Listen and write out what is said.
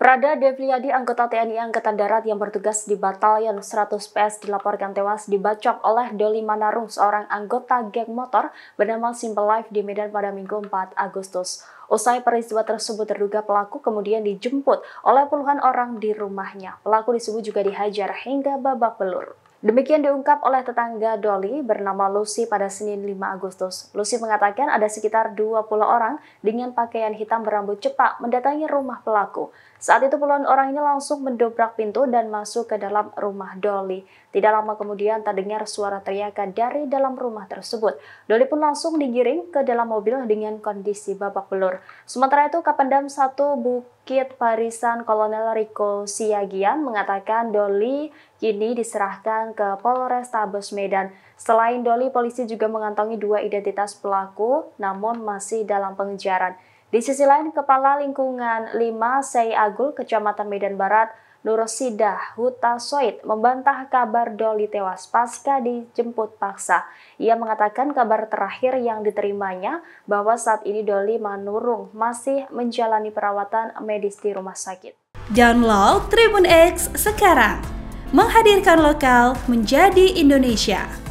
Prada Devliadi, anggota TNI Angkatan Darat yang bertugas di Batalion 100 PS dilaporkan tewas dibacok oleh Doli Manarung, seorang anggota geng motor bernama Simple Life di Medan pada Minggu 4 Agustus. Usai peristiwa tersebut terduga pelaku kemudian dijemput oleh puluhan orang di rumahnya. Pelaku disebut juga dihajar hingga babak belur. Demikian diungkap oleh tetangga Dolly bernama Lucy pada Senin 5 Agustus. Lucy mengatakan ada sekitar 20 orang dengan pakaian hitam berambut cepak mendatangi rumah pelaku. Saat itu puluhan orang ini langsung mendobrak pintu dan masuk ke dalam rumah Dolly. Tidak lama kemudian terdengar suara teriakan dari dalam rumah tersebut. Dolly pun langsung digiring ke dalam mobil dengan kondisi babak belur. Sementara itu Kapendam 1 buku Sakit Parisan Kolonel Riko Siagian mengatakan Doli kini diserahkan ke Polres Tabes Medan. Selain Doli, polisi juga mengantongi dua identitas pelaku namun masih dalam pengejaran. Di sisi lain, Kepala Lingkungan 5 Sei Agul, Kecamatan Medan Barat, Huta Soit membantah kabar Doli tewas pasca dijemput paksa. Ia mengatakan kabar terakhir yang diterimanya bahwa saat ini Doli Manurung masih menjalani perawatan medis di rumah sakit. Download Tribun X sekarang. Menghadirkan lokal menjadi Indonesia.